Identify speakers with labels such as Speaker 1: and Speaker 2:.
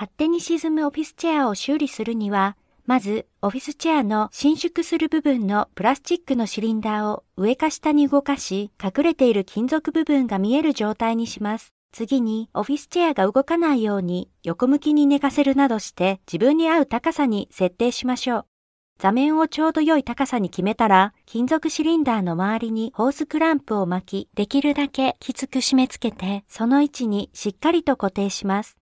Speaker 1: 勝手に沈むオフィスチェアを修理するには、まず、オフィスチェアの伸縮する部分のプラスチックのシリンダーを上か下に動かし、隠れている金属部分が見える状態にします。次に、オフィスチェアが動かないように横向きに寝かせるなどして自分に合う高さに設定しましょう。座面をちょうど良い高さに決めたら、金属シリンダーの周りにホースクランプを巻き、できるだけきつく締め付けて、その位置にしっかりと固定します。